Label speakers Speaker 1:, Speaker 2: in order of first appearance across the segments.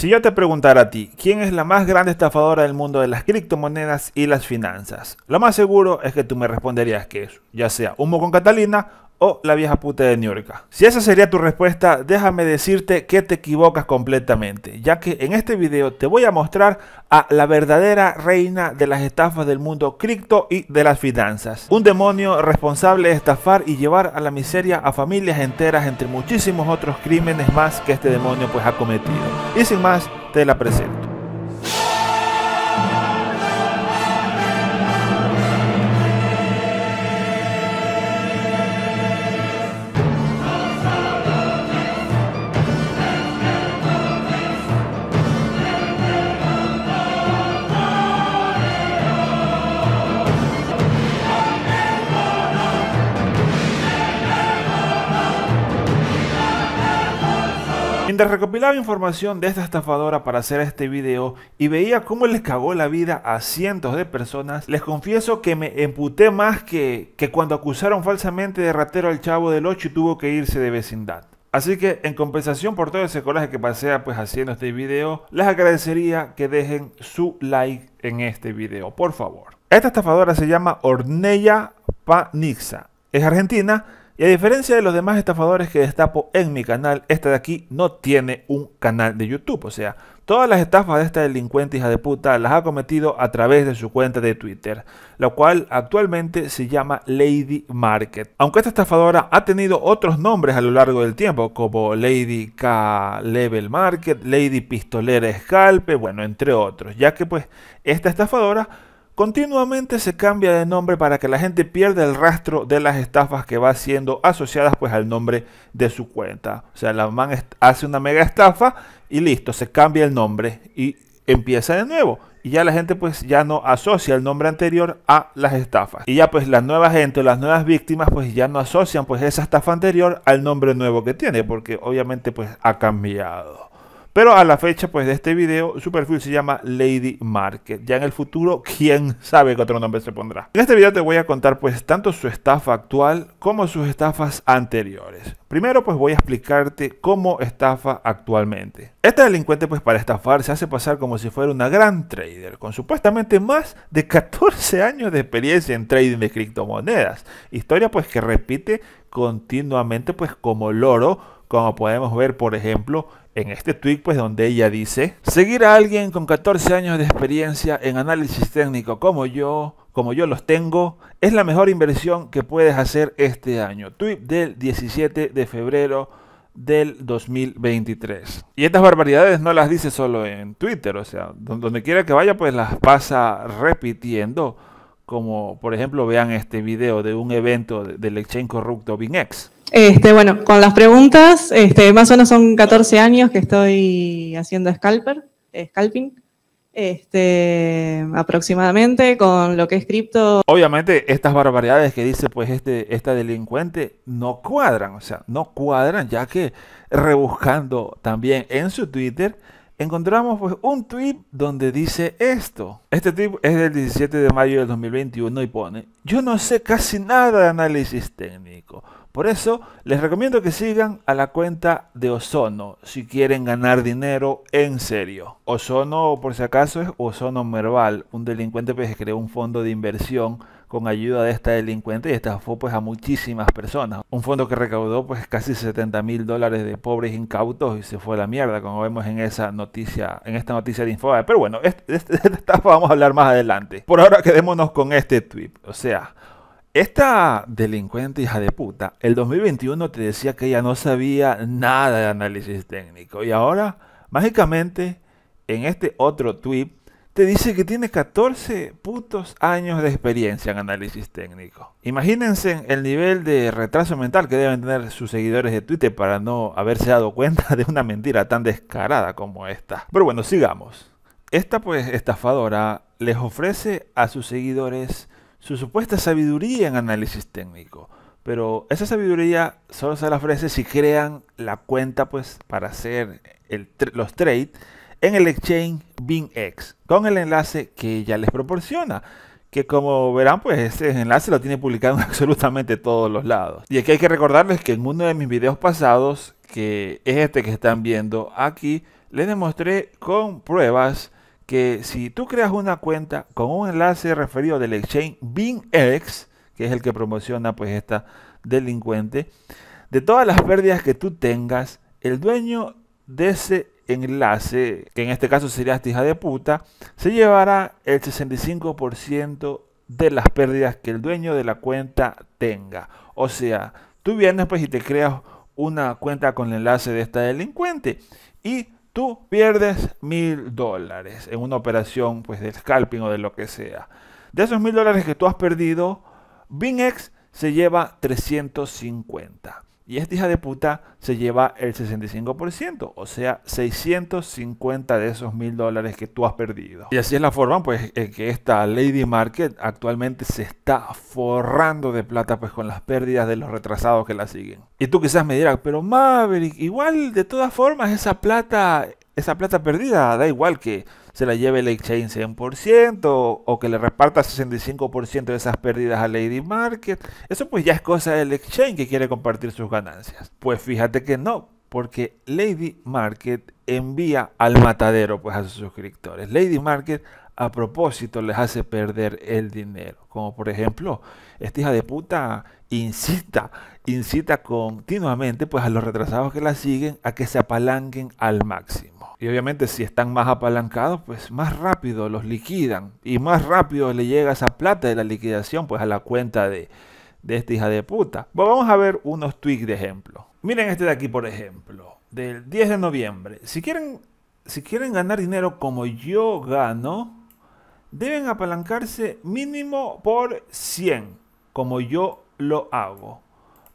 Speaker 1: Si yo te preguntara a ti, ¿quién es la más grande estafadora del mundo de las criptomonedas y las finanzas? Lo más seguro es que tú me responderías que es, ya sea Humo con Catalina o la vieja puta de New York. Si esa sería tu respuesta, déjame decirte que te equivocas completamente, ya que en este video te voy a mostrar a la verdadera reina de las estafas del mundo cripto y de las finanzas. Un demonio responsable de estafar y llevar a la miseria a familias enteras entre muchísimos otros crímenes más que este demonio pues ha cometido. Y sin más, te la presento. Mientras recopilaba información de esta estafadora para hacer este video y veía cómo les cagó la vida a cientos de personas, les confieso que me emputé más que, que cuando acusaron falsamente de ratero al chavo del 8 y tuvo que irse de vecindad. Así que en compensación por todo ese coraje que pasé pues haciendo este video, les agradecería que dejen su like en este video, por favor. Esta estafadora se llama Ornella Panixa, es argentina y a diferencia de los demás estafadores que destapo en mi canal, esta de aquí no tiene un canal de YouTube. O sea, todas las estafas de esta delincuente hija de puta las ha cometido a través de su cuenta de Twitter, Lo cual actualmente se llama Lady Market. Aunque esta estafadora ha tenido otros nombres a lo largo del tiempo, como Lady K Level Market, Lady Pistolera Escalpe, bueno, entre otros, ya que pues esta estafadora Continuamente se cambia de nombre para que la gente pierda el rastro de las estafas que va siendo asociadas pues al nombre de su cuenta. O sea, la man hace una mega estafa y listo, se cambia el nombre y empieza de nuevo. Y ya la gente pues ya no asocia el nombre anterior a las estafas. Y ya pues la nueva gente las nuevas víctimas pues ya no asocian pues esa estafa anterior al nombre nuevo que tiene porque obviamente pues ha cambiado. Pero a la fecha pues, de este video, su perfil se llama Lady Market. Ya en el futuro, quién sabe qué otro nombre se pondrá. En este video te voy a contar pues tanto su estafa actual como sus estafas anteriores. Primero pues voy a explicarte cómo estafa actualmente. Este delincuente pues para estafar se hace pasar como si fuera una gran trader con supuestamente más de 14 años de experiencia en trading de criptomonedas. Historia pues que repite continuamente pues como loro como podemos ver por ejemplo en este tweet pues donde ella dice, seguir a alguien con 14 años de experiencia en análisis técnico como yo, como yo los tengo, es la mejor inversión que puedes hacer este año. Tweet del 17 de febrero del 2023. Y estas barbaridades no las dice solo en Twitter, o sea, donde quiera que vaya pues las pasa repitiendo, como por ejemplo vean este video de un evento del exchange corrupto BinX.
Speaker 2: Este, bueno, con las preguntas, este, más o menos son 14 años que estoy haciendo scalper, eh, scalping,
Speaker 1: este, aproximadamente, con lo que es cripto. Obviamente, estas barbaridades que dice pues este, esta delincuente no cuadran, o sea, no cuadran, ya que rebuscando también en su Twitter, encontramos pues un tweet donde dice esto. Este tweet es del 17 de mayo del 2021 y pone, yo no sé casi nada de análisis técnico por eso les recomiendo que sigan a la cuenta de Ozono si quieren ganar dinero en serio. Ozono, por si acaso, es Ozono Merval, un delincuente pues, que creó un fondo de inversión con ayuda de esta delincuente y estafó pues a muchísimas personas. Un fondo que recaudó pues casi 70 mil dólares de pobres incautos y se fue a la mierda, como vemos en esa noticia, en esta noticia de Infobae. Pero bueno, de este, este, esta vamos a hablar más adelante. Por ahora quedémonos con este tweet. O sea, esta delincuente hija de puta, el 2021 te decía que ella no sabía nada de análisis técnico y ahora, mágicamente, en este otro tweet, te dice que tiene 14 putos años de experiencia en análisis técnico. Imagínense el nivel de retraso mental que deben tener sus seguidores de Twitter para no haberse dado cuenta de una mentira tan descarada como esta. Pero bueno, sigamos. Esta pues estafadora les ofrece a sus seguidores su supuesta sabiduría en análisis técnico. Pero esa sabiduría solo se la ofrece si crean la cuenta pues, para hacer el, los trades en el exchange BingX con el enlace que ya les proporciona. Que como verán, pues ese enlace lo tiene publicado en absolutamente todos los lados. Y aquí hay que recordarles que en uno de mis videos pasados, que es este que están viendo aquí, les demostré con pruebas que si tú creas una cuenta con un enlace referido del exchange BINX, que es el que promociona pues esta delincuente, de todas las pérdidas que tú tengas, el dueño de ese enlace, que en este caso sería esta hija de puta, se llevará el 65% de las pérdidas que el dueño de la cuenta tenga. O sea, tú vienes pues y te creas una cuenta con el enlace de esta delincuente y tú pierdes mil dólares en una operación pues de scalping o de lo que sea. De esos mil dólares que tú has perdido, BinX se lleva 350. Y esta hija de puta se lleva el 65%, o sea, 650 de esos mil dólares que tú has perdido. Y así es la forma, pues, en que esta Lady Market actualmente se está forrando de plata, pues, con las pérdidas de los retrasados que la siguen. Y tú quizás me dirás, pero Maverick, igual, de todas formas, esa plata, esa plata perdida, da igual que se la lleve el exchange 100% o que le reparta 65% de esas pérdidas a Lady Market. Eso pues ya es cosa del exchange que quiere compartir sus ganancias. Pues fíjate que no, porque Lady Market envía al matadero pues a sus suscriptores. Lady Market a propósito les hace perder el dinero. Como por ejemplo, esta hija de puta incita, incita continuamente pues a los retrasados que la siguen a que se apalanquen al máximo. Y obviamente si están más apalancados, pues más rápido los liquidan y más rápido le llega esa plata de la liquidación pues a la cuenta de, de esta hija de puta. vamos a ver unos tweets de ejemplo. Miren este de aquí, por ejemplo, del 10 de noviembre. Si quieren, si quieren ganar dinero como yo gano, deben apalancarse mínimo por 100, como yo lo hago.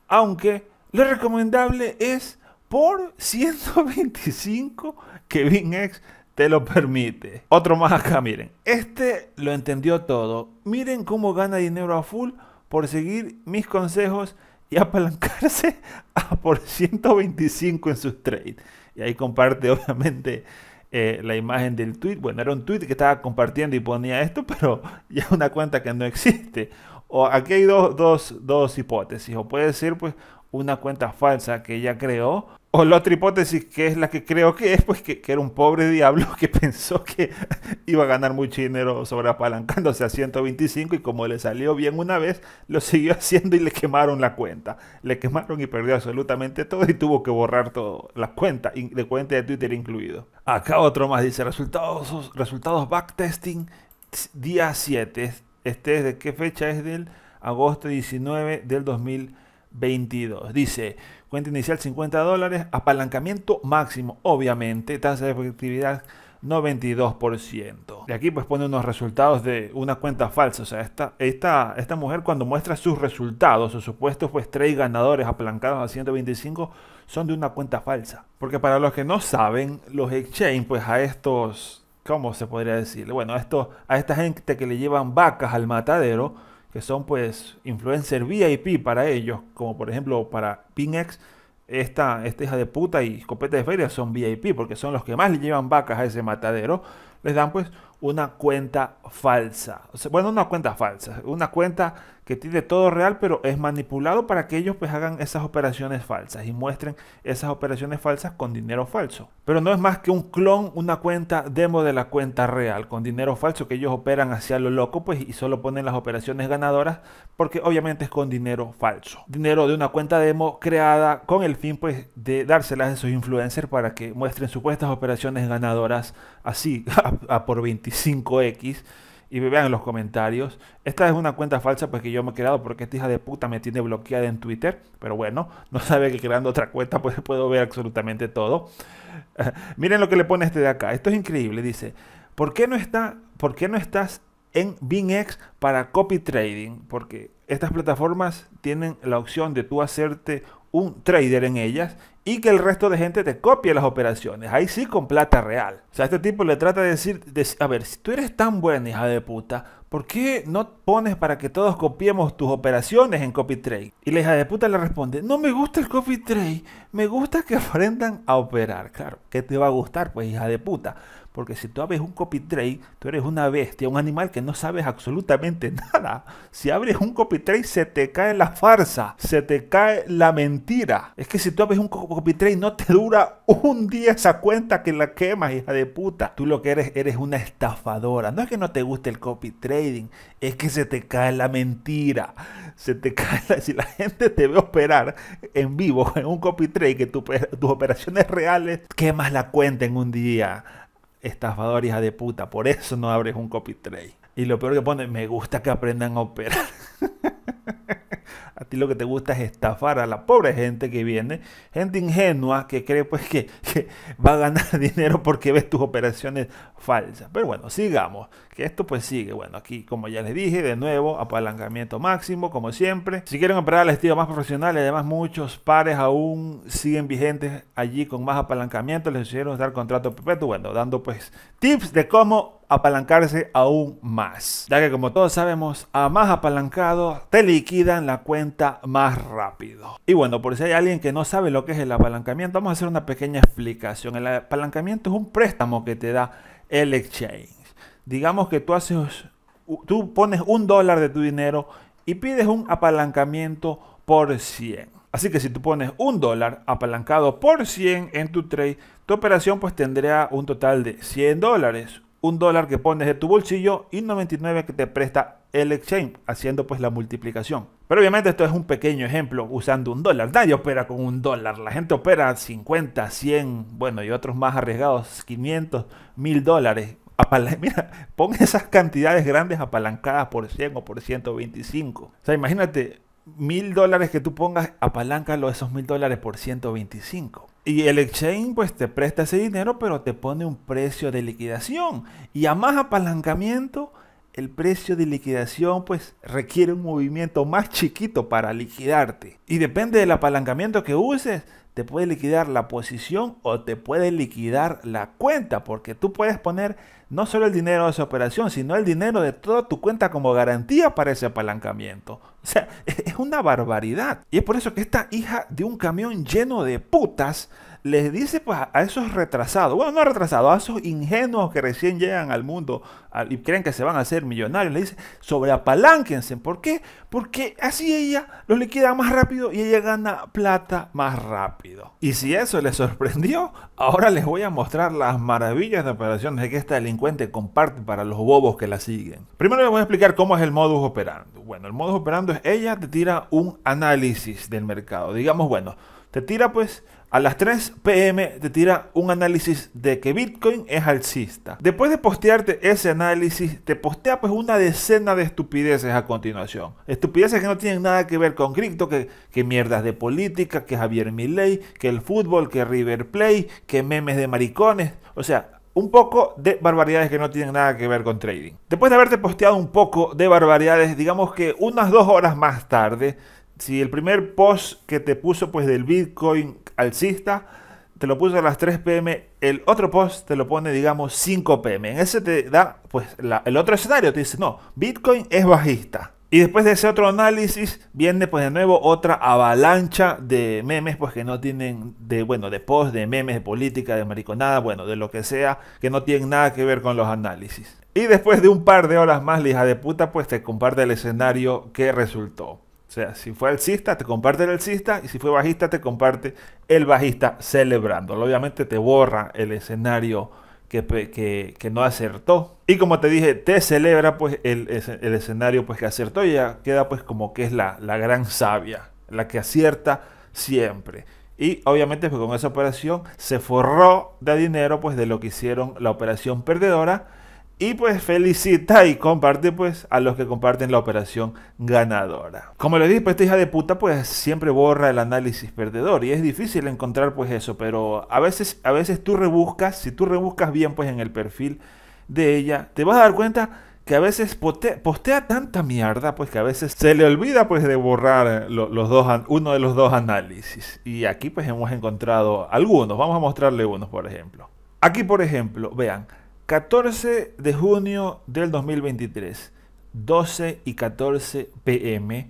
Speaker 1: Aunque lo recomendable es por 125 que BinX te lo permite. Otro más acá, miren. Este lo entendió todo. Miren cómo gana dinero a full por seguir mis consejos y apalancarse a por 125 en sus trades. Y ahí comparte obviamente eh, la imagen del tweet. Bueno, era un tweet que estaba compartiendo y ponía esto, pero ya es una cuenta que no existe o aquí hay dos, hipótesis, o puede decir pues una cuenta falsa que ella creó, o la otra hipótesis, que es la que creo que es, pues que, era un pobre diablo que pensó que iba a ganar mucho dinero sobreapalancándose a 125 y como le salió bien una vez, lo siguió haciendo y le quemaron la cuenta. Le quemaron y perdió absolutamente todo y tuvo que borrar todas la cuenta, de cuenta de Twitter incluido. Acá otro más dice, resultados, resultados backtesting día 7. Este es de qué fecha es del agosto 19 del 2022. Dice, cuenta inicial 50 dólares, apalancamiento máximo, obviamente, tasa de efectividad 92%. Y aquí pues pone unos resultados de una cuenta falsa. O sea, esta, esta, esta mujer cuando muestra sus resultados, sus supuestos pues tres ganadores apalancados a 125 son de una cuenta falsa. Porque para los que no saben, los exchange pues a estos ¿cómo se podría decir? Bueno, esto, a esta gente que le llevan vacas al matadero, que son pues influencer VIP para ellos, como por ejemplo para Pinex, esta, esta hija de puta y escopeta de feria son VIP, porque son los que más le llevan vacas a ese matadero, les dan pues una cuenta falsa. bueno, una cuenta falsa, una cuenta que tiene todo real, pero es manipulado para que ellos pues hagan esas operaciones falsas y muestren esas operaciones falsas con dinero falso. Pero no es más que un clon, una cuenta demo de la cuenta real con dinero falso que ellos operan hacia lo loco, pues y solo ponen las operaciones ganadoras porque obviamente es con dinero falso. Dinero de una cuenta demo creada con el fin pues de dárselas a esos influencers para que muestren supuestas operaciones ganadoras así a, por 25x y me vean en los comentarios. Esta es una cuenta falsa pues que yo me he creado porque esta hija de puta me tiene bloqueada en Twitter. Pero bueno, no sabe que creando otra cuenta pues puedo ver absolutamente todo. Miren lo que le pone este de acá. Esto es increíble. Dice, ¿por qué no, está, qué no estás en BINX para copy trading? Porque estas plataformas tienen la opción de tú hacerte un trader en ellas y que el resto de gente te copie las operaciones. Ahí sí con plata real. O sea, este tipo le trata de decir, a ver, si tú eres tan buena hija de puta, ¿por qué no pones para que todos copiemos tus operaciones en copy trade? Y la hija de puta le responde, no me gusta el copy trade, me gusta que aprendan a operar. Claro, ¿qué te va a gustar? Pues hija de puta. Porque si tú abres un copy trade, tú eres una bestia, un animal que no sabes absolutamente nada. Si abres un copy trade, se te cae la farsa, se te cae la mentira. Es que si tú abres un copy trade, no te dura un día esa cuenta que la quemas, hija de puta. Tú lo que eres, eres una estafadora. No es que no te guste el copy trading, es que se te cae la mentira. Se te cae Si la gente te ve operar en vivo en un copy trade, que tus operaciones reales, quemas la cuenta en un día estafador, hija de puta, por eso no abres un copy trade. Y lo peor que pone, me gusta que aprendan a operar. A ti lo que te gusta es estafar a la pobre gente que viene, gente ingenua que cree pues que, va a ganar dinero porque ves tus operaciones falsas. Pero bueno, sigamos, que esto pues sigue. Bueno, aquí como ya les dije, de nuevo, apalancamiento máximo, como siempre. Si quieren operar al estilo más profesional, y además muchos pares aún siguen vigentes allí con más apalancamiento, les sugiero dar contrato perpetuo, bueno, dando pues tips de cómo apalancarse aún más, ya que como todos sabemos, a más apalancado te liquidan la cuenta más rápido. Y bueno, por si hay alguien que no sabe lo que es el apalancamiento, vamos a hacer una pequeña explicación. El apalancamiento es un préstamo que te da el exchange. Digamos que tú haces, tú pones un dólar de tu dinero y pides un apalancamiento por 100. Así que si tú pones un dólar apalancado por 100 en tu trade, tu operación pues tendría un total de 100 dólares un dólar que pones de tu bolsillo y 99 que te presta el exchange, haciendo pues la multiplicación. Pero obviamente esto es un pequeño ejemplo usando un dólar. Nadie opera con un dólar. La gente opera 50, 100, bueno, y otros más arriesgados, 500, 1000 dólares. Mira, pon esas cantidades grandes apalancadas por 100 o por 125. O sea, imagínate mil dólares que tú pongas, apaláncalo esos mil dólares por 125. Y el exchange pues te presta ese dinero, pero te pone un precio de liquidación. Y a más apalancamiento, el precio de liquidación pues requiere un movimiento más chiquito para liquidarte. Y depende del apalancamiento que uses, te puede liquidar la posición o te puede liquidar la cuenta, porque tú puedes poner no solo el dinero de esa operación, sino el dinero de toda tu cuenta como garantía para ese apalancamiento. O sea, es una barbaridad. Y es por eso que esta hija de un camión lleno de putas les dice pues a esos retrasados, bueno, no retrasados, a esos ingenuos que recién llegan al mundo y creen que se van a hacer millonarios, le dice, sobreapalánquense. ¿Por qué? Porque así ella los liquida más rápido y ella gana plata más rápido. Y si eso les sorprendió, ahora les voy a mostrar las maravillas de operaciones que esta delincuente comparte para los bobos que la siguen. Primero les voy a explicar cómo es el modus operandi. Bueno, el modus operandi es ella te tira un análisis del mercado. Digamos, bueno, te tira pues a las 3 pm te tira un análisis de que Bitcoin es alcista. Después de postearte ese análisis, te postea pues una decena de estupideces a continuación. Estupideces que no tienen nada que ver con cripto, que, mierdas de política, que Javier Milei, que el fútbol, que River Play, que memes de maricones. O sea, un poco de barbaridades que no tienen nada que ver con trading. Después de haberte posteado un poco de barbaridades, digamos que unas dos horas más tarde, si el primer post que te puso pues del Bitcoin alcista, te lo puso a las 3 pm, el otro post te lo pone, digamos, 5 pm. En ese te da, pues, el otro escenario te dice, no, Bitcoin es bajista. Y después de ese otro análisis viene pues de nuevo otra avalancha de memes pues que no tienen de bueno de post, de memes, de política, de mariconada, bueno, de lo que sea, que no tienen nada que ver con los análisis. Y después de un par de horas más, lija de puta pues te comparte el escenario que resultó. O sea, si fue alcista, te comparte el alcista y si fue bajista, te comparte el bajista celebrando. Obviamente te borra el escenario que, no acertó. Y como te dije, te celebra pues el, escenario pues que acertó y ya queda pues como que es la, gran sabia, la que acierta siempre. Y obviamente pues con esa operación se forró de dinero pues de lo que hicieron la operación perdedora y pues felicita y comparte pues a los que comparten la operación ganadora. Como le dije, pues esta hija de puta pues siempre borra el análisis perdedor y es difícil encontrar pues eso, pero a veces, a veces tú rebuscas, si tú rebuscas bien pues en el perfil de ella, te vas a dar cuenta que a veces postea, tanta mierda pues que a veces se le olvida pues de borrar dos, uno de los dos análisis. Y aquí pues hemos encontrado algunos, vamos a mostrarle unos por ejemplo. Aquí por ejemplo, vean. 14 de junio del 2023, 12 y 14 pm,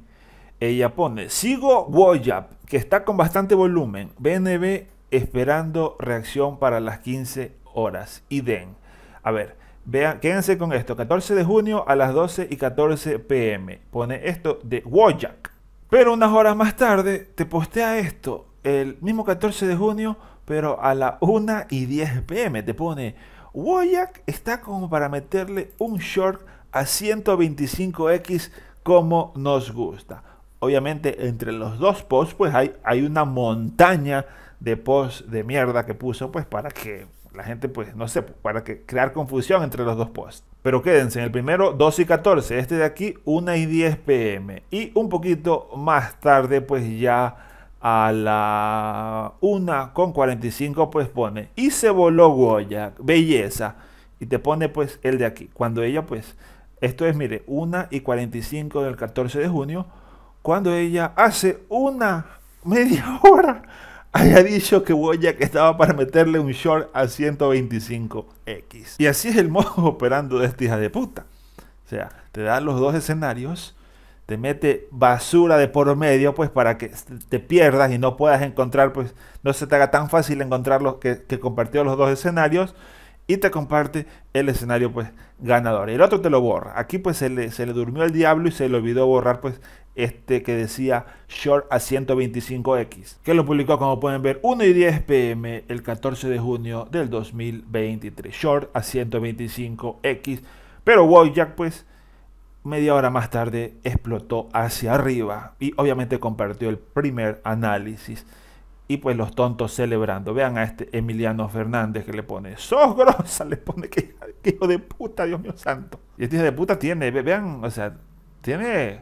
Speaker 1: ella pone, sigo Woyap, que está con bastante volumen, BNB esperando reacción para las 15 horas, y den. A ver, vean, quédense con esto, 14 de junio a las 12 y 14 pm, pone esto de Wojak. Pero unas horas más tarde te postea esto, el mismo 14 de junio, pero a las 1 y 10 pm, te pone... Wojak está como para meterle un short a 125x como nos gusta. Obviamente entre los dos posts pues hay, hay una montaña de posts de mierda que puso pues para que la gente pues no sé, para que crear confusión entre los dos posts. Pero quédense, en el primero 2 y 14, este de aquí 1 y 10 pm y un poquito más tarde pues ya a la una con 45 pues pone y se voló Goya, belleza y te pone pues el de aquí cuando ella pues esto es mire una y 45 del 14 de junio cuando ella hace una media hora haya dicho que goya que estaba para meterle un short a 125x y así es el modo operando de esta hija de puta o sea te da los dos escenarios te mete basura de por medio, pues para que te pierdas y no puedas encontrar, pues no se te haga tan fácil encontrar los que, compartió los dos escenarios y te comparte el escenario pues ganador. el otro te lo borra. Aquí pues se le, se le durmió el diablo y se le olvidó borrar pues este que decía Short a 125X, que lo publicó como pueden ver 1 y 10 pm el 14 de junio del 2023. Short a 125X, pero Wojak pues media hora más tarde explotó hacia arriba y obviamente compartió el primer análisis. Y pues los tontos celebrando. Vean a este Emiliano Fernández que le pone, sos grosa, le pone que hijo de puta, Dios mío santo. Y este hijo de puta tiene, vean, o sea, tiene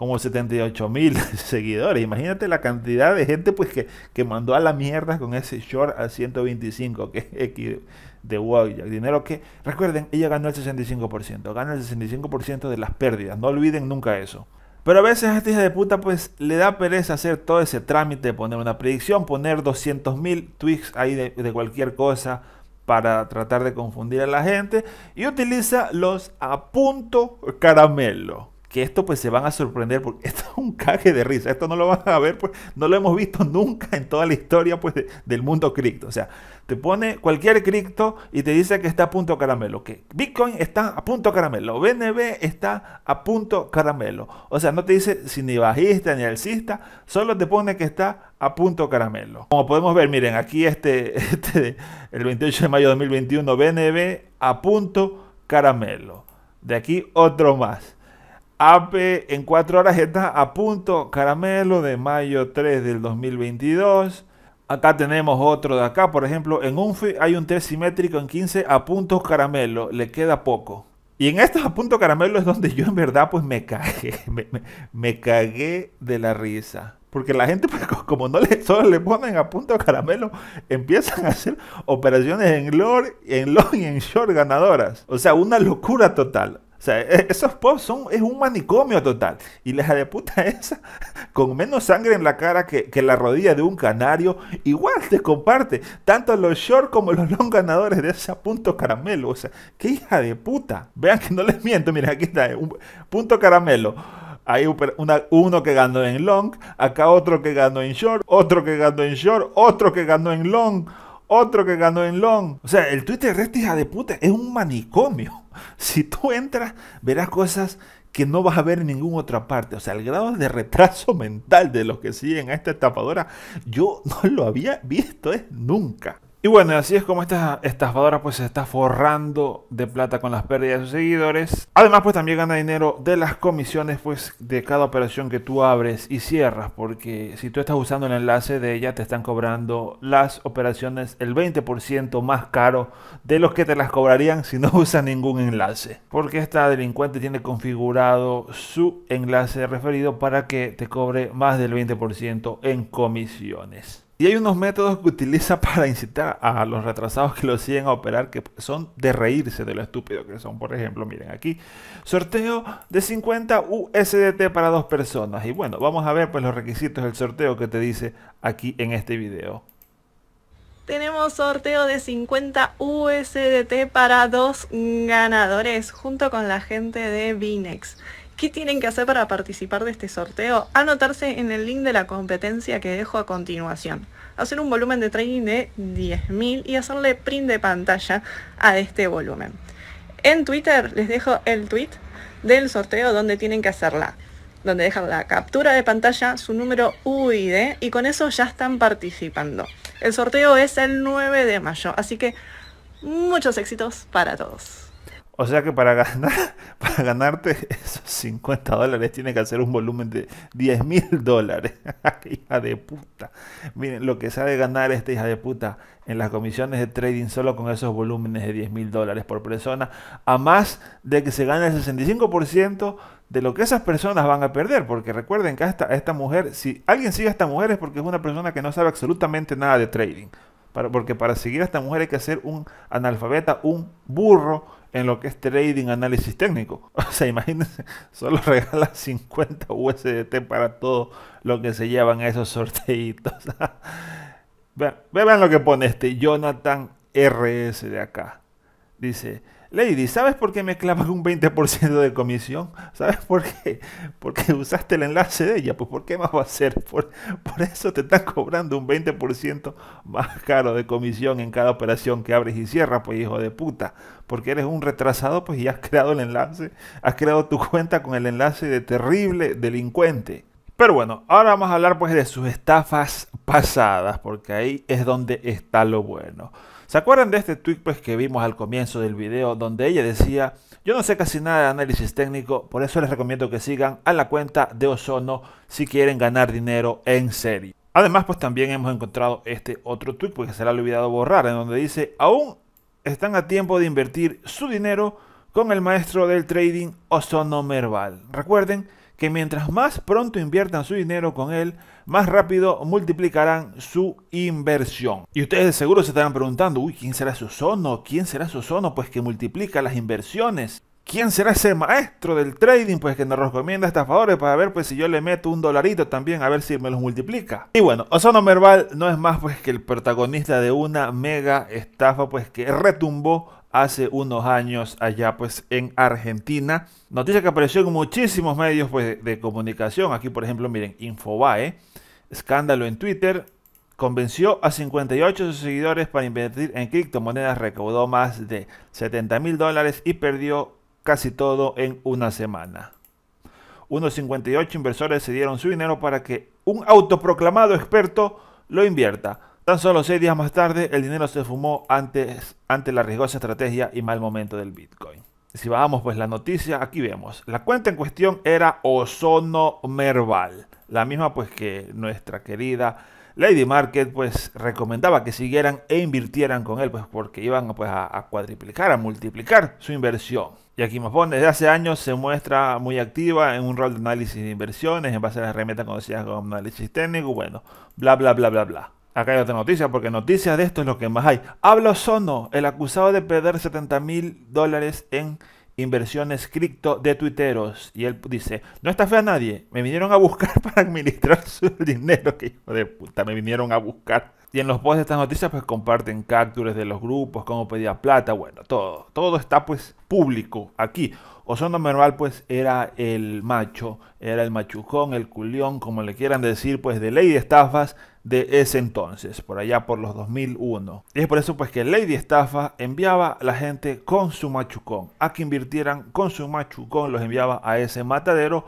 Speaker 1: como 78 mil seguidores. Imagínate la cantidad de gente pues que, mandó a la mierda con ese short a 125 que X de Wojak. Dinero que, recuerden, ella ganó el 65%. Gana el 65% de las pérdidas. No olviden nunca eso. Pero a veces a esta hija de puta pues le da pereza hacer todo ese trámite poner una predicción, poner 200.000 mil tweets ahí de, de cualquier cosa para tratar de confundir a la gente y utiliza los a punto caramelo que esto pues se van a sorprender porque esto es un caje de risa, esto no lo van a ver, pues no lo hemos visto nunca en toda la historia pues del mundo cripto, o sea, te pone cualquier cripto y te dice que está a punto caramelo, que Bitcoin está a punto caramelo, BNB está a punto caramelo, o sea, no te dice si ni bajista ni alcista, solo te pone que está a punto caramelo. Como podemos ver, miren, aquí este, este el 28 de mayo de 2021 BNB a punto caramelo. De aquí otro más. Ape en 4 horas está a punto. Caramelo de mayo 3 del 2022. Acá tenemos otro de acá, por ejemplo, en UNFI hay un test simétrico en 15 a punto caramelo, le queda poco. Y en estos a punto caramelo es donde yo en verdad pues me cagué, me, cagué de la risa. Porque la gente, pues, como no le, solo le ponen a punto caramelo, empiezan a hacer operaciones en LOR, en long y en short ganadoras. O sea, una locura total. O sea, e-, esos pops son, es un manicomio total. Y la de puta esa, con menos sangre en la cara que, la rodilla de un canario, igual te comparte tanto los short como los long ganadores de ese punto caramelo. O sea, qué hija de puta. Vean que no les miento, miren, aquí está, eh, un punto caramelo. Hay uno que ganó en long, acá otro que ganó en short, otro que ganó en short, otro que ganó en long otro que ganó en long. O sea, el Twitter de esta hija de puta es un manicomio. Si tú entras, verás cosas que no vas a ver en ninguna otra parte. O sea, el grado de retraso mental de los que siguen a esta estafadora, yo no lo había visto es ¿eh? nunca. Y bueno, así es como esta estafadora pues se está forrando de plata con las pérdidas de sus seguidores. Además pues también gana dinero de las comisiones pues de cada operación que tú abres y cierras. Porque si tú estás usando el enlace de ella te están cobrando las operaciones el 20% más caro de los que te las cobrarían si no usas ningún enlace. Porque esta delincuente tiene configurado su enlace referido para que te cobre más del 20% en comisiones. Y hay unos métodos que utiliza para incitar a los retrasados que lo siguen a operar que son de reírse de lo estúpido que son. Por ejemplo, miren aquí, sorteo de 50 USDT para dos personas. Y bueno, vamos a ver pues los requisitos del sorteo que te dice aquí en este video.
Speaker 2: Tenemos sorteo de 50 USDT para dos ganadores junto con la gente de Binex. ¿Qué tienen que hacer para participar de este sorteo? Anotarse en el link de la competencia que dejo a continuación. Hacer un volumen de trading de 10.000 y hacerle print de pantalla a este volumen. En Twitter les dejo el tweet del sorteo donde tienen que hacerla. Donde dejan la captura de pantalla, su número UID y con eso ya están participando. El sorteo es el 9 de mayo, así que muchos éxitos para
Speaker 1: todos. O sea que para, ganar, para ganarte esos 50 dólares tiene que hacer un volumen de 10 mil dólares. hija de puta. Miren, lo que sabe ganar esta hija de puta en las comisiones de trading solo con esos volúmenes de 10 mil dólares por persona. A más de que se gana el 65% de lo que esas personas van a perder. Porque recuerden que esta, esta mujer, si alguien sigue a esta mujer es porque es una persona que no sabe absolutamente nada de trading. porque para seguir a esta mujer hay que ser un analfabeta, un burro en lo que es trading, análisis técnico. O sea, imagínense, solo regala 50 USDT para todo lo que se llevan a esos sorteitos. vean, vean lo que pone este Jonathan RS de acá. Dice, Lady, ¿sabes por qué me clavas un 20% de comisión? ¿Sabes por qué? Porque usaste el enlace de ella. Pues ¿por qué más va a ser? Por, eso te están cobrando un 20% más caro de comisión en cada operación que abres y cierras, pues hijo de puta. Porque eres un retrasado, pues y has creado el enlace. Has creado tu cuenta con el enlace de terrible delincuente. Pero bueno, ahora vamos a hablar pues de sus estafas pasadas, porque ahí es donde está lo bueno. ¿Se acuerdan de este tweet pues, que vimos al comienzo del video donde ella decía, yo no sé casi nada de análisis técnico, por eso les recomiendo que sigan a la cuenta de Ozono si quieren ganar dinero en serie. Además, pues también hemos encontrado este otro tweet que se le ha olvidado borrar, en donde dice, aún están a tiempo de invertir su dinero con el maestro del trading Ozono Merval. Recuerden que mientras más pronto inviertan su dinero con él, más rápido multiplicarán su inversión. Y ustedes de seguro se estarán preguntando, uy, ¿quién será su sono? ¿Quién será su sono? Pues que multiplica las inversiones. ¿Quién será ese maestro del trading? Pues que nos recomienda estafadores para ver pues si yo le meto un dolarito también a ver si me los multiplica. Y bueno, Ozono Merval no es más pues que el protagonista de una mega estafa pues que retumbó hace unos años allá pues en Argentina. Noticia que apareció en muchísimos medios pues, de comunicación. Aquí por ejemplo, miren, Infobae, escándalo en Twitter, convenció a 58 sus seguidores para invertir en criptomonedas, recaudó más de 70 mil dólares y perdió casi todo en una semana. Unos 58 inversores se dieron su dinero para que un autoproclamado experto lo invierta. Tan solo seis días más tarde, el dinero se fumó antes, ante la riesgosa estrategia y mal momento del Bitcoin. Si vamos pues la noticia, aquí vemos. La cuenta en cuestión era Ozono Merval, la misma pues que nuestra querida Lady Market pues recomendaba que siguieran e invirtieran con él pues porque iban pues a, cuadriplicar, a multiplicar su inversión. Y aquí más pone, desde hace años se muestra muy activa en un rol de análisis de inversiones en base a las herramientas conocidas como análisis técnico, bueno, bla bla bla bla bla. Acá hay otra noticia, porque noticias de esto es lo que más hay. Habla Sono, el acusado de perder 70 mil dólares en inversiones cripto de tuiteros. Y él dice, no estafé a nadie, me vinieron a buscar para administrar su dinero. Que hijo de puta, me vinieron a buscar. Y en los posts de estas noticias pues comparten captures de los grupos, cómo pedía plata, bueno, todo. Todo está pues público aquí. Ozono manual pues era el macho, era el machucón, el culión, como le quieran decir, pues de ley de estafas de ese entonces, por allá por los 2001. Y es por eso pues que Lady Estafa enviaba a la gente con su machucón, a que invirtieran con su machucón, los enviaba a ese matadero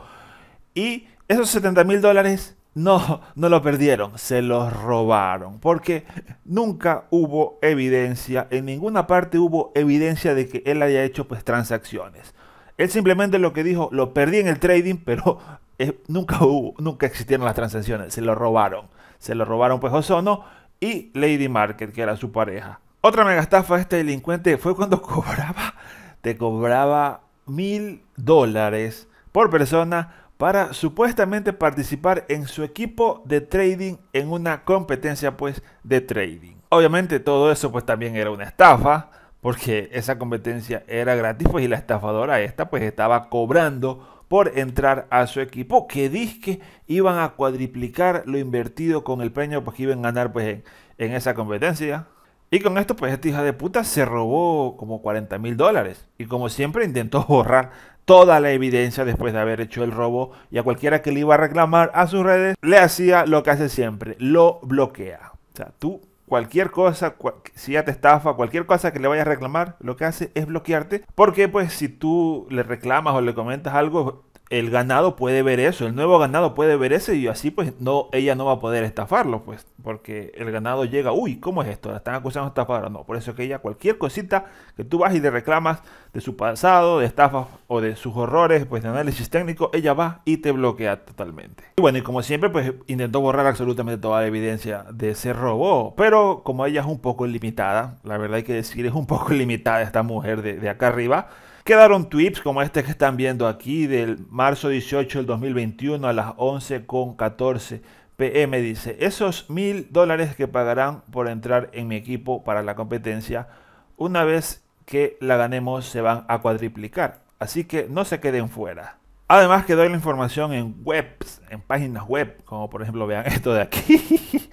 Speaker 1: y esos 70 mil dólares no, no lo perdieron, se los robaron, porque nunca hubo evidencia, en ninguna parte hubo evidencia de que él haya hecho pues transacciones. Él simplemente lo que dijo, lo perdí en el trading, pero eh, nunca hubo, nunca existieron las transacciones, se lo robaron. Se lo robaron pues Ozono y Lady Market, que era su pareja. Otra mega estafa de este delincuente fue cuando cobraba, te cobraba mil dólares por persona para supuestamente participar en su equipo de trading en una competencia pues de trading. Obviamente todo eso pues también era una estafa porque esa competencia era gratis pues, y la estafadora esta pues estaba cobrando por entrar a su equipo, que disque iban a cuadriplicar lo invertido con el premio pues, que iban a ganar pues, en, esa competencia. Y con esto, pues esta hija de puta se robó como 40 mil dólares. Y como siempre, intentó borrar toda la evidencia después de haber hecho el robo. Y a cualquiera que le iba a reclamar a sus redes, le hacía lo que hace siempre: lo bloquea. O sea, tú cualquier cosa, si ya te estafa, cualquier cosa que le vayas a reclamar, lo que hace es bloquearte. Porque pues si tú le reclamas o le comentas algo, el ganado puede ver eso, el nuevo ganado puede ver eso y así pues no, ella no va a poder estafarlo, pues, porque el ganado llega, uy, ¿cómo es esto? La están acusando de o No, por eso que ella cualquier cosita que tú vas y te reclamas de su pasado, de estafas o de sus horrores, pues de análisis técnico, ella va y te bloquea totalmente. Y bueno, y como siempre, pues intentó borrar absolutamente toda la evidencia de ese robo, pero como ella es un poco limitada, la verdad hay que decir, es un poco limitada esta mujer de, de acá arriba, Quedaron tweets como este que están viendo aquí del marzo 18 del 2021 a las 11.14 PM dice, esos mil dólares que pagarán por entrar en mi equipo para la competencia, una vez que la ganemos se van a cuadriplicar, así que no se queden fuera. Además que doy la información en webs, en páginas web, como por ejemplo vean esto de aquí,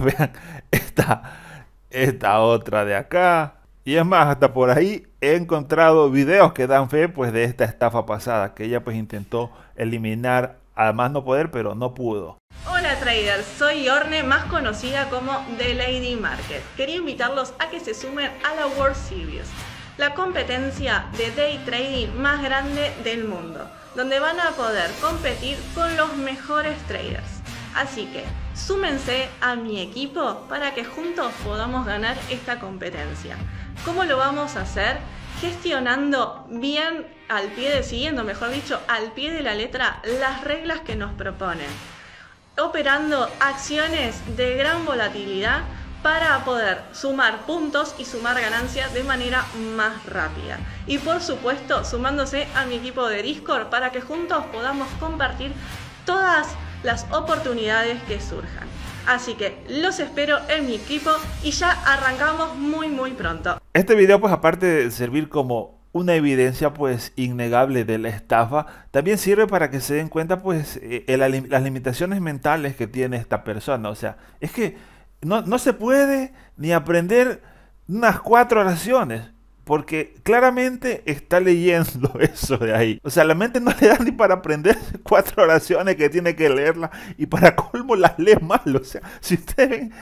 Speaker 1: vean esta, esta otra de acá, y es más, hasta por ahí he encontrado videos que dan fe pues de esta estafa pasada, que ella pues intentó eliminar además no poder, pero no pudo.
Speaker 2: Hola traders, soy Orne, más conocida como The Lady Market. Quería invitarlos a que se sumen a la World Series, la competencia de day trading más grande del mundo, donde van a poder competir con los mejores traders. Así que súmense a mi equipo para que juntos podamos ganar esta competencia. ¿Cómo lo vamos a hacer? Gestionando bien al pie de, siguiendo mejor dicho, al pie de la letra las reglas que nos proponen. Operando acciones de gran volatilidad para poder sumar puntos y sumar ganancias de manera más rápida. Y por supuesto, sumándose a mi equipo de Discord para que juntos podamos compartir todas las oportunidades que surjan. Así que los espero en mi equipo y ya arrancamos muy muy pronto.
Speaker 1: Este video pues aparte de servir como una evidencia pues innegable de la estafa, también sirve para que se den cuenta pues eh, las limitaciones mentales que tiene esta persona. O sea, es que no, no se puede ni aprender unas cuatro oraciones. Porque claramente está leyendo eso de ahí. O sea, la mente no le da ni para aprender cuatro oraciones que tiene que leerla y para colmo las lee mal. O sea, si ustedes ven,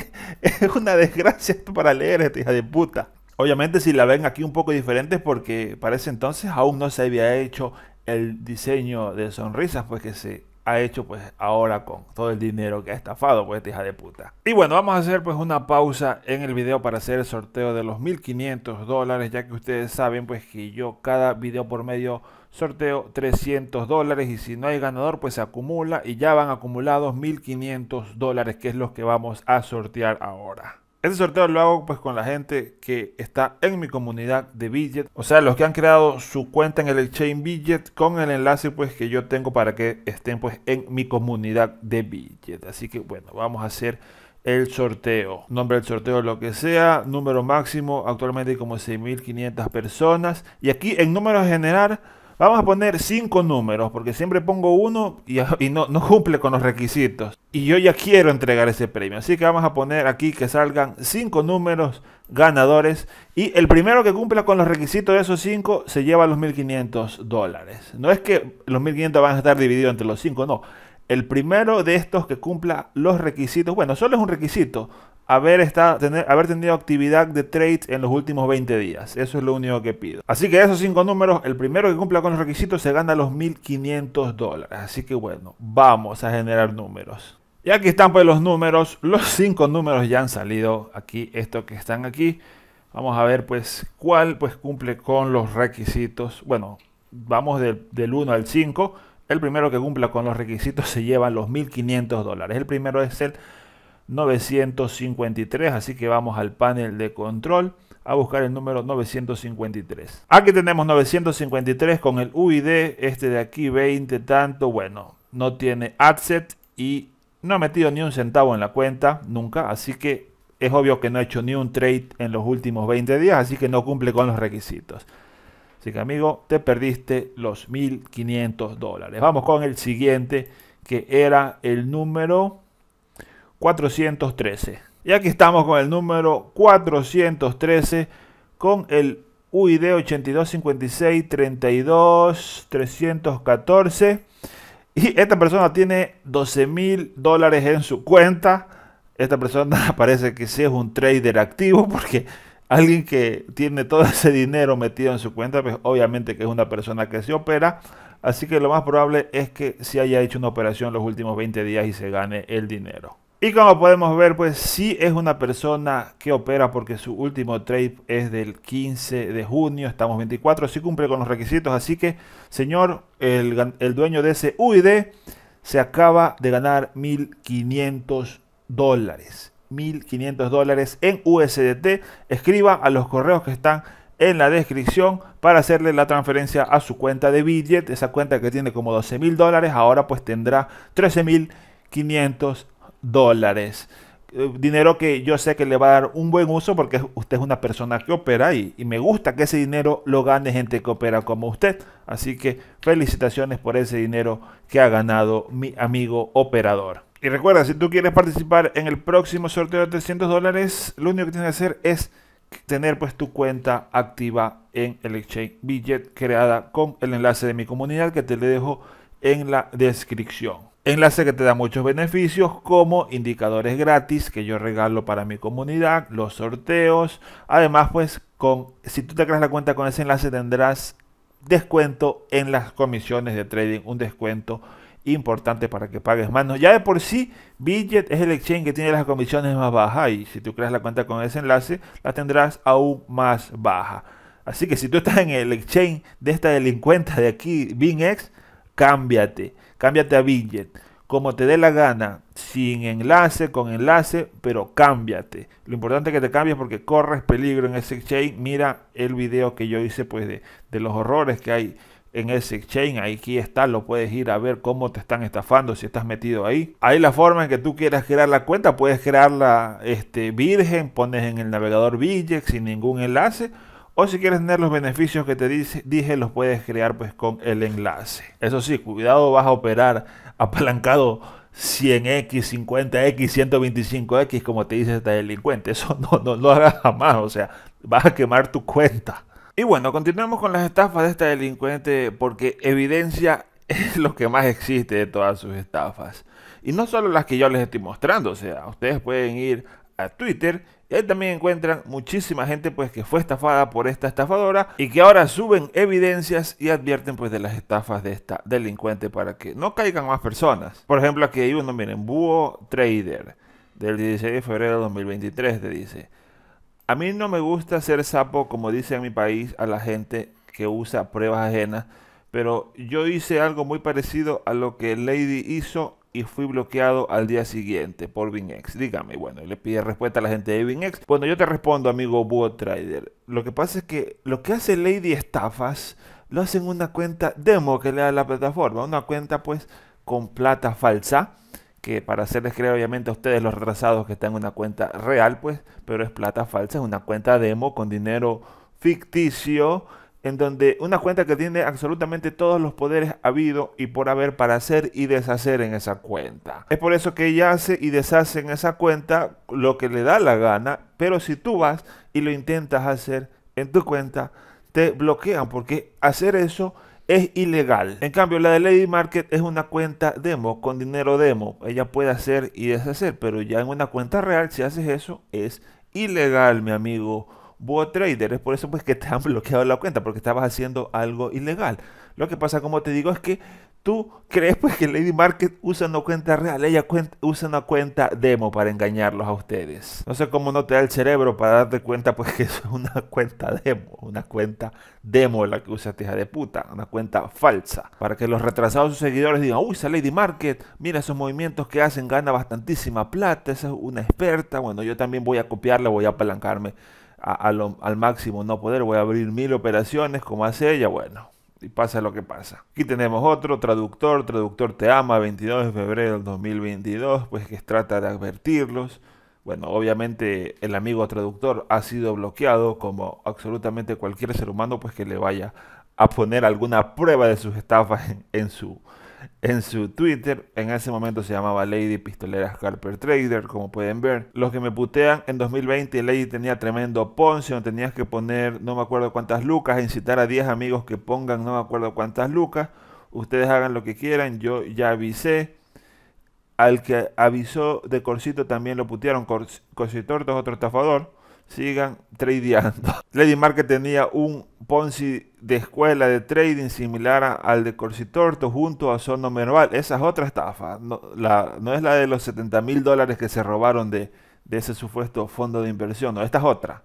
Speaker 1: es una desgracia para leer esta hija de puta. Obviamente si la ven aquí un poco diferente es porque para ese entonces aún no se había hecho el diseño de sonrisas, pues que se ha hecho pues ahora con todo el dinero que ha estafado pues esta hija de puta. Y bueno, vamos a hacer pues una pausa en el video para hacer el sorteo de los 1500 dólares, ya que ustedes saben pues que yo cada video por medio sorteo 300 dólares y si no hay ganador pues se acumula y ya van acumulados 1500 dólares que es los que vamos a sortear ahora. Este sorteo lo hago pues con la gente que está en mi comunidad de widget. O sea, los que han creado su cuenta en el exchange widget con el enlace pues que yo tengo para que estén pues en mi comunidad de widget. Así que bueno, vamos a hacer el sorteo. Nombre del sorteo, lo que sea. Número máximo, actualmente hay como 6.500 personas. Y aquí en número general Vamos a poner cinco números, porque siempre pongo uno y, no, no, cumple con los requisitos. Y yo ya quiero entregar ese premio. Así que vamos a poner aquí que salgan cinco números ganadores. Y el primero que cumpla con los requisitos de esos cinco se lleva los 1.500 dólares. No es que los 1.500 van a estar divididos entre los cinco, no. El primero de estos que cumpla los requisitos, bueno, solo es un requisito, haber, tener, haber tenido actividad de trade en los últimos 20 días. Eso es lo único que pido. Así que esos cinco números, el primero que cumpla con los requisitos se gana los 1.500 dólares. Así que bueno, vamos a generar números. Y aquí están pues los números. Los cinco números ya han salido aquí, estos que están aquí. Vamos a ver pues cuál pues cumple con los requisitos. Bueno, vamos del, del 1 al 5. El primero que cumpla con los requisitos se lleva los 1.500 dólares. El primero es el 953. Así que vamos al panel de control a buscar el número 953. Aquí tenemos 953 con el UID, este de aquí 20 tanto, bueno, no tiene adset y no ha metido ni un centavo en la cuenta nunca, así que es obvio que no ha hecho ni un trade en los últimos 20 días, así que no cumple con los requisitos. Así que amigo, te perdiste los 1500 dólares. Vamos con el siguiente que era el número 413. Y aquí estamos con el número 413 con el UID 8256 32 Y esta persona tiene 12 mil dólares en su cuenta. Esta persona parece que sí es un trader activo porque alguien que tiene todo ese dinero metido en su cuenta, pues obviamente que es una persona que se opera. Así que lo más probable es que se haya hecho una operación los últimos 20 días y se gane el dinero. Y como podemos ver, pues sí es una persona que opera porque su último trade es del 15 de junio, estamos 24, sí cumple con los requisitos, así que señor, el, dueño de ese UID se acaba de ganar 1.500 dólares. 1.500 dólares en USDT. Escriba a los correos que están en la descripción para hacerle la transferencia a su cuenta de Bidget. Esa cuenta que tiene como mil dólares, ahora pues tendrá 13.500 dólares. Eh, dinero que yo sé que le va a dar un buen uso porque usted es una persona que opera y, y me gusta que ese dinero lo gane gente que opera como usted. Así que felicitaciones por ese dinero que ha ganado mi amigo operador. Y recuerda, si tú quieres participar en el próximo sorteo de 300 dólares, lo único que tienes que hacer es tener pues tu cuenta activa en el exchange Billet creada con el enlace de mi comunidad que te le dejo en la descripción. Enlace que te da muchos beneficios como indicadores gratis que yo regalo para mi comunidad, los sorteos. Además, pues con si tú te creas la cuenta con ese enlace tendrás descuento en las comisiones de trading, un descuento importante para que pagues más. Ya de por sí, Bidget es el exchange que tiene las comisiones más bajas y si tú creas la cuenta con ese enlace, la tendrás aún más baja. Así que si tú estás en el exchange de esta delincuenta de aquí, BinX, cámbiate, cámbiate a Bitget, como te dé la gana, sin enlace, con enlace, pero cámbiate. Lo importante es que te cambies porque corres peligro en ese exchange. Mira el video que yo hice pues de, los horrores que hay en ese exchange. Aquí está, lo puedes ir a ver cómo te están estafando si estás metido ahí. Ahí la forma en que tú quieras crear la cuenta, puedes crearla este, virgen, pones en el navegador Bitget sin ningún enlace o si quieres tener los beneficios que te dije, los puedes crear pues con el enlace. Eso sí, cuidado, vas a operar apalancado 100X, 50X, 125X, como te dice esta delincuente. Eso no, lo lo hagas jamás, o sea, vas a quemar tu cuenta. Y bueno, continuemos con las estafas de esta delincuente porque evidencia es lo que más existe de todas sus estafas. Y no solo las que yo les estoy mostrando, o sea, ustedes pueden ir a Twitter eh, también encuentran muchísima gente pues que fue estafada por esta estafadora y que ahora suben evidencias y advierten pues de las estafas de esta delincuente para que no caigan más personas. Por ejemplo, aquí hay uno, miren, Búho Trader del 16 de febrero de 2023 te dice, a mí no me gusta ser sapo como dice en mi país a la gente que usa pruebas ajenas, pero yo hice algo muy parecido a lo que Lady hizo y fui bloqueado al día siguiente por Binx. Dígame, bueno, le pide respuesta a la gente de Binx. Bueno, yo te respondo, amigo Búho Trader. Lo que pasa es que lo que hace Lady Estafas lo hace en una cuenta demo que le da la plataforma, una cuenta pues con plata falsa que para hacerles creer obviamente a ustedes los retrasados que están en una cuenta real, pues, pero es plata falsa, es una cuenta demo con dinero ficticio en donde una cuenta que tiene absolutamente todos los poderes habido y por haber para hacer y deshacer en esa cuenta. Es por eso que ella hace y deshace en esa cuenta lo que le da la gana, pero si tú vas y lo intentas hacer en tu cuenta, te bloquean porque hacer eso es ilegal. En cambio, la de Lady Market es una cuenta demo, con dinero demo. Ella puede hacer y deshacer, pero ya en una cuenta real, si haces eso, es ilegal, mi amigo Boa Es por eso pues que te han bloqueado la cuenta porque estabas haciendo algo ilegal. Lo que pasa, como te digo, es que tú crees pues que Lady Market usa una cuenta real. Ella usa una cuenta demo para engañarlos a ustedes. No sé cómo no te da el cerebro para darte cuenta pues que es una cuenta demo. Una cuenta demo la que usa esta hija de puta. Una cuenta falsa. Para que los retrasados sus seguidores digan, uy, esa Lady Market, mira esos movimientos que hacen, gana bastantísima plata. Esa es una experta. Bueno, yo también voy a copiarla, voy a apalancarme al máximo no poder, voy a abrir mil operaciones como hace ella, bueno, y pasa lo que pasa. Aquí tenemos otro, traductor, traductor te ama, 22 de febrero del 2022, pues que trata de advertirlos. Bueno, obviamente el amigo traductor ha sido bloqueado como absolutamente cualquier ser humano pues que le vaya a poner alguna prueba de sus estafas en su en su Twitter. En ese momento se llamaba Lady Pistolera Carper Trader, como pueden ver. Los que me putean, en 2020 Lady tenía tremendo poncio, tenías que poner no me acuerdo cuántas lucas, incitar a 10 amigos que pongan no me acuerdo cuántas lucas. Ustedes hagan lo que quieran, yo ya avisé. Al que avisó de Corsito también lo putearon, Corsito es otro estafador sigan tradeando. Lady Market tenía un Ponzi de escuela de trading similar al de Torto junto a Sono Merval. Esa es otra estafa. No, es la de los 70 mil dólares que se robaron de, ese supuesto fondo de inversión. No, esta es otra.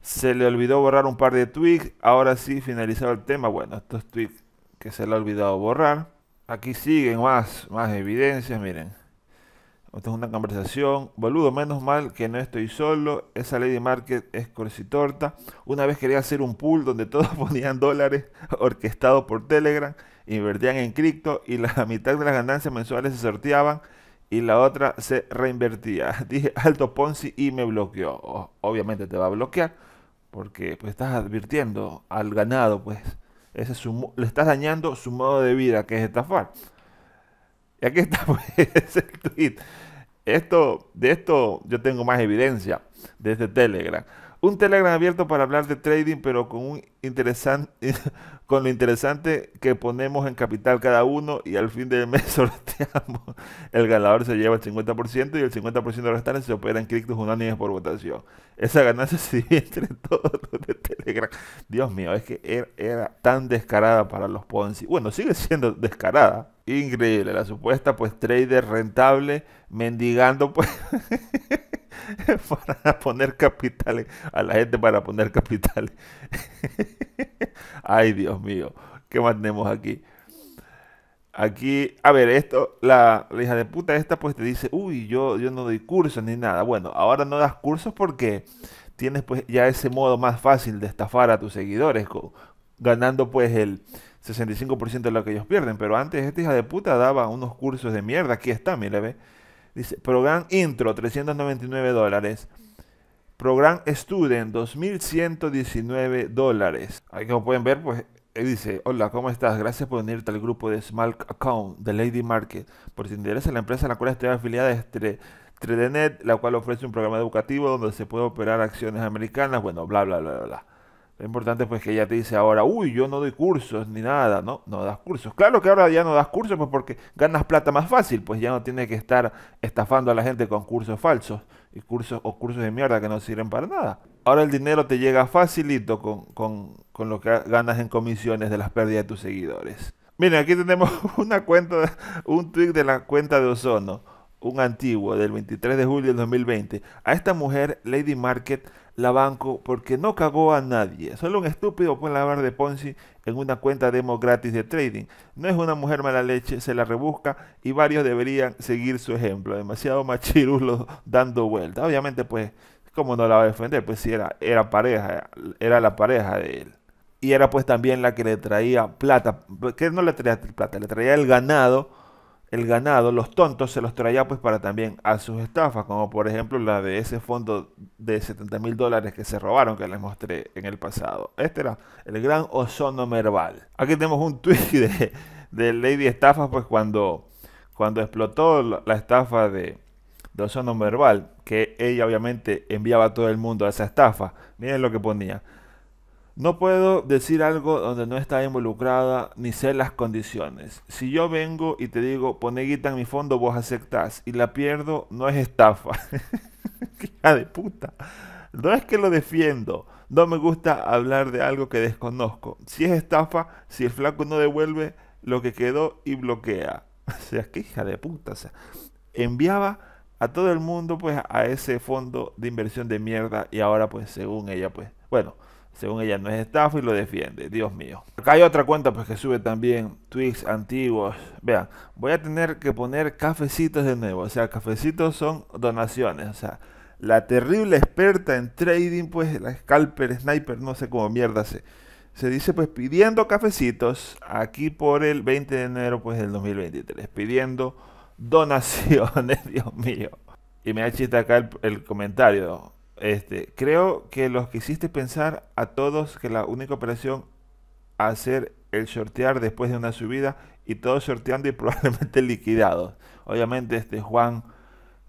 Speaker 1: Se le olvidó borrar un par de tweets. Ahora sí, finalizado el tema. Bueno, estos tweets que se le ha olvidado borrar. Aquí siguen más, más evidencias, miren. Esta es una conversación. Boludo, menos mal que no estoy solo. Esa Lady Market es torta. Una vez quería hacer un pool donde todos ponían dólares orquestado por Telegram, invertían en cripto y la mitad de las ganancias mensuales se sorteaban y la otra se reinvertía. Dije alto Ponzi y me bloqueó. obviamente te va a bloquear porque pues, estás advirtiendo al ganado, pues ese es su, le estás dañando su modo de vida que es estafar. Y aquí está pues, el tweet. Esto, de esto yo tengo más evidencia desde Telegram. Un Telegram abierto para hablar de trading, pero con, un interesante, con lo interesante que ponemos en capital cada uno y al fin del mes sorteamos. El ganador se lleva el 50% y el 50% restante se opera en criptos unánimes por votación. Esa ganancia se divide entre todos los de Telegram. Dios mío, es que er-, era tan descarada para los Ponzi. Bueno, sigue siendo descarada Increíble, la supuesta pues trader rentable mendigando pues para poner capitales a la gente para poner capitales. Ay, Dios mío, ¿qué más tenemos aquí? Aquí, a ver, esto, la, hija de puta esta pues te dice, uy, yo, yo no doy cursos ni nada. Bueno, ahora no das cursos porque tienes pues ya ese modo más fácil de estafar a tus seguidores, ganando pues el, 65% de lo que ellos pierden. Pero antes esta hija de puta daba unos cursos de mierda. Aquí está, mire, ve. Dice, Program Intro, 399 dólares. Program Student, 2119 dólares. Ahí como pueden ver, pues dice, hola, ¿cómo estás? Gracias por unirte al grupo de Small Account de Lady Market. Por si te interesa, la empresa a la cual estoy afiliada es Tredenet, la cual ofrece un programa educativo donde se puede operar acciones americanas, bueno, bla, bla, bla, bla. bla. Lo importante pues que ella te dice ahora, uy, yo no doy cursos ni nada, ¿no? No das cursos. Claro que ahora ya no das cursos pues porque ganas plata más fácil, pues ya no tienes que estar estafando a la gente con cursos falsos y cursos o cursos de mierda que no sirven para nada. Ahora el dinero te llega facilito con, con lo que ganas en comisiones de las pérdidas de tus seguidores. Miren, aquí tenemos una cuenta, un tweet de la cuenta de Ozono un antiguo del 23 de julio del 2020. A esta mujer, Lady Market, la banco porque no cagó a nadie. Solo un estúpido puede lavar de Ponzi en una cuenta demo gratis de trading. No es una mujer mala leche, se la rebusca y varios deberían seguir su ejemplo. Demasiado machirulo dando vuelta. Obviamente, pues, ¿cómo no la va a defender? Pues si era, era pareja, era la pareja de él. Y era pues también la que le traía plata, que no le traía plata, le traía el ganado el ganado, los tontos se los traía pues para también a sus estafas, como por ejemplo la de ese fondo de 70 mil dólares que se robaron que les mostré en el pasado. Este era el gran ozono merval. Aquí tenemos un tweet de, Lady Estafas pues cuando, cuando explotó la estafa de, de ozono merval, que ella obviamente enviaba a todo el mundo a esa estafa. Miren lo que ponía. No puedo decir algo donde no está involucrada ni sé las condiciones. Si yo vengo y te digo, pone guita en mi fondo, vos aceptás y la pierdo, no es estafa. Hija de puta. No es que lo defiendo. No me gusta hablar de algo que desconozco. Si es estafa, si el flaco no devuelve lo que quedó y bloquea. O sea, qué hija de puta. enviaba a todo el mundo pues a ese fondo de inversión de mierda y ahora pues según ella pues, bueno, según ella no es estafa y lo defiende. Dios mío. Acá hay otra cuenta pues que sube también tweets antiguos. Vean, voy a tener que poner cafecitos de nuevo. O sea, cafecitos son donaciones. O sea, la terrible experta en trading, pues la scalper, sniper, no sé cómo mierda se, dice, pues pidiendo cafecitos aquí por el 20 de enero pues del 2023. Pidiendo donaciones, Dios mío. Y me ha chiste acá el comentario este, creo que los que hiciste pensar a todos que la única operación a hacer el sortear después de una subida y todos sorteando y probablemente liquidados. Obviamente este Juan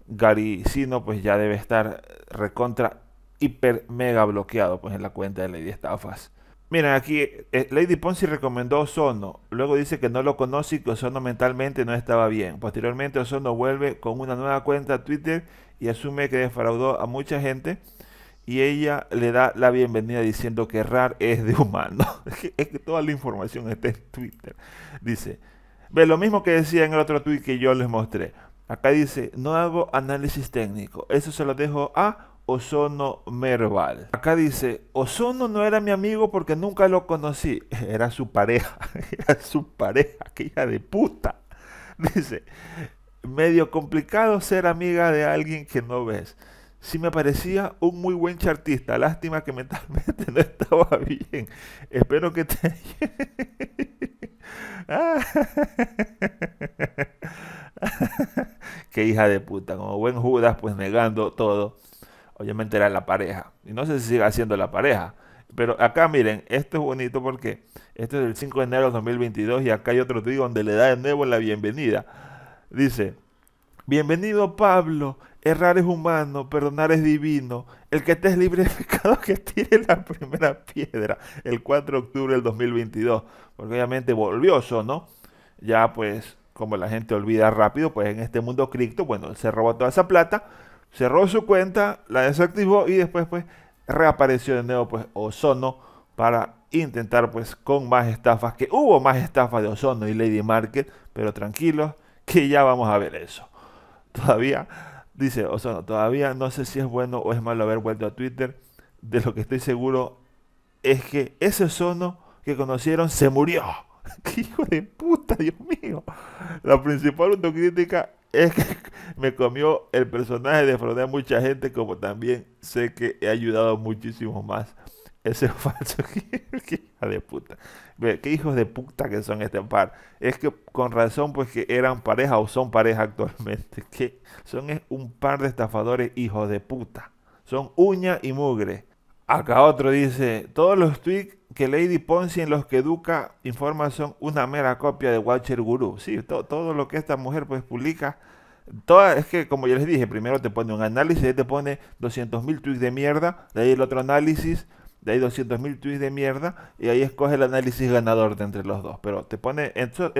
Speaker 1: Garicino pues ya debe estar recontra hiper mega bloqueado pues en la cuenta de Lady Estafas. Miren aquí, eh, Lady Ponzi recomendó Ozono, luego dice que no lo conoce y que Ozono mentalmente no estaba bien. Posteriormente Ozono vuelve con una nueva cuenta Twitter y asume que defraudó a mucha gente y ella le da la bienvenida diciendo que errar es de humano. es que toda la información está en Twitter. Dice, ve lo mismo que decía en el otro tweet que yo les mostré. Acá dice, no hago análisis técnico, eso se lo dejo a Ozono Merval. Acá dice, Ozono no era mi amigo porque nunca lo conocí, era su pareja, era su pareja, aquella de puta. Dice, medio complicado ser amiga de alguien que no ves. Sí me parecía un muy buen chartista. Lástima que mentalmente no estaba bien. Espero que te... Qué hija de puta. Como buen Judas, pues negando todo. Obviamente era la pareja. Y no sé si sigue siendo la pareja. Pero acá miren, esto es bonito porque esto es el 5 de enero de 2022 y acá hay otro día donde le da de nuevo la bienvenida Dice, bienvenido Pablo, errar es humano, perdonar es divino, el que estés libre de pecado que tire la primera piedra, el 4 de octubre del 2022, porque obviamente volvió eso, Ya pues, como la gente olvida rápido, pues en este mundo cripto, bueno, se robó toda esa plata, cerró su cuenta, la desactivó y después pues reapareció de nuevo pues Ozono para intentar pues con más estafas, que hubo más estafas de Ozono y Lady Market, pero tranquilos, que ya vamos a ver eso. Todavía, dice Ozono, todavía no sé si es bueno o es malo haber vuelto a Twitter. De lo que estoy seguro es que ese Ozono que conocieron se murió. hijo de puta, Dios mío! La principal autocrítica es que me comió el personaje de a mucha gente, como también sé que he ayudado muchísimo más ese es falso. qué hija de puta. Qué hijos de puta que son este par. Es que con razón, pues que eran pareja o son pareja actualmente. Que son un par de estafadores hijos de puta. Son uña y mugre. Acá otro dice: Todos los tweets que Lady Ponzi en los que educa informa son una mera copia de Watcher Guru. Sí, todo lo que esta mujer pues publica. Toda, es que como ya les dije, primero te pone un análisis, te pone 200.000 tweets de mierda, de ahí el otro análisis, de ahí 200.000 tweets de mierda, y ahí escoge el análisis ganador de entre los dos. Pero te pone, esos,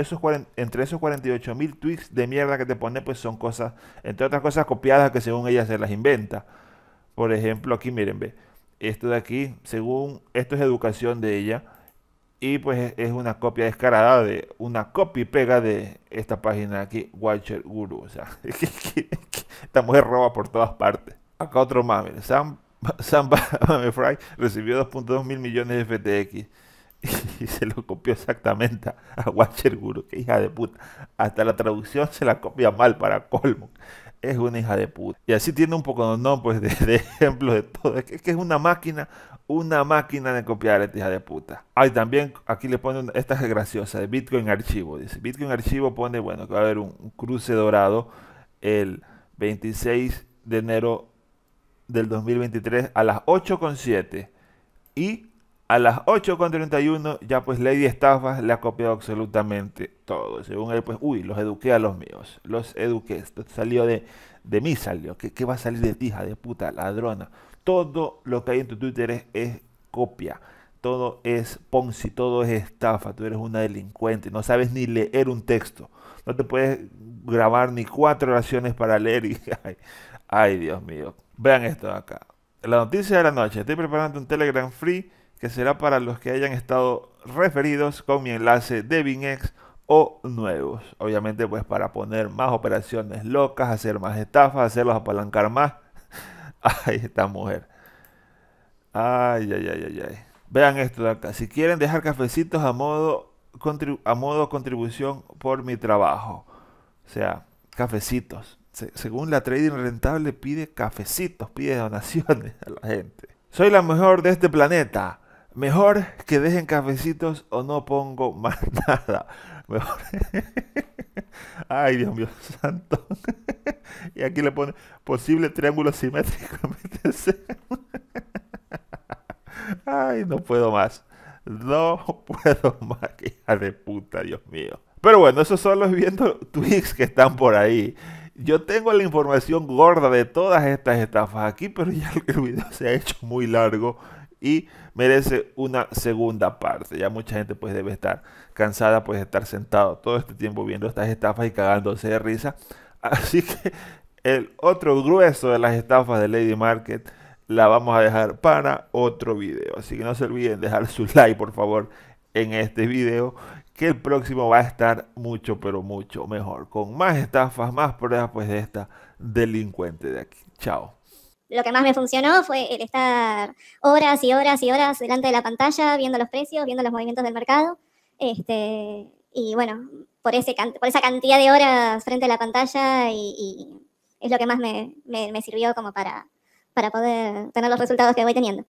Speaker 1: entre esos 48.000 tweets de mierda que te pone, pues son cosas, entre otras cosas copiadas que según ella se las inventa. Por ejemplo, aquí miren, ve, esto de aquí, según, esto es educación de ella, y pues es una copia descarada de, una copy pega de esta página aquí, Watcher Guru. O sea, esta mujer roba por todas partes. Acá otro más, miren, Sam Samba fried recibió 2.2 mil millones de FTX y se lo copió exactamente a Watcher Guru, que hija de puta. Hasta la traducción se la copia mal para colmo. Es una hija de puta. Y así tiene un poco no, pues, de, ejemplo de todo. Es que, es una máquina, una máquina de copiar a esta hija de puta. Ay, también aquí le ponen, esta es graciosa, de Bitcoin Archivo. Dice, Bitcoin Archivo pone, bueno, que va a haber un, un cruce dorado el 26 de enero del 2023 a las 8.7 y a las 8.31 ya pues Lady Estafas le ha copiado absolutamente todo. Según él pues, uy, los eduqué a los míos, los eduqué. salió de, de mí, salió. ¿Qué, va a salir de ti, hija de puta, ladrona? Todo lo que hay en tu Twitter es, copia. Todo es Ponzi, todo es estafa, tú eres una delincuente, no sabes ni leer un texto, no te puedes grabar ni cuatro oraciones para leer y ay Dios mío, Vean esto acá. La noticia de la noche. Estoy preparando un Telegram free que será para los que hayan estado referidos con mi enlace de Binex o nuevos. Obviamente pues para poner más operaciones locas, hacer más estafas, hacerlos apalancar más. ay, esta mujer. Ay, ay, ay, ay, ay. Vean esto de acá. Si quieren dejar cafecitos a modo, a modo contribución por mi trabajo. O sea, cafecitos según la trading rentable, pide cafecitos, pide donaciones a la gente. Soy la mejor de este planeta. Mejor que dejen cafecitos o no pongo más nada. Mejor. Ay, Dios mío santo. y aquí le pone posible triángulo simétrico. Ay, no puedo más. No puedo más, hija de puta, Dios mío. Pero bueno, eso solo es viendo tweets que están por ahí. Yo tengo la información gorda de todas estas estafas aquí, pero ya el video se ha hecho muy largo y merece una segunda parte. Ya mucha gente pues debe estar cansada pues de estar sentado todo este tiempo viendo estas estafas y cagándose de risa. Así que el otro grueso de las estafas de Lady Market la vamos a dejar para otro video. Así que no se olviden dejar su like por favor en este video que el próximo va a estar mucho, pero mucho mejor, con más estafas, más pruebas pues de esta delincuente de aquí. Chao.
Speaker 2: Lo que más me funcionó fue el estar horas y horas y horas delante de la pantalla, viendo los precios, viendo los movimientos del mercado. Este, y bueno, por, ese, por esa cantidad de horas frente a la pantalla y, es lo que más me, me, me sirvió como para, para
Speaker 1: poder tener los resultados que voy teniendo.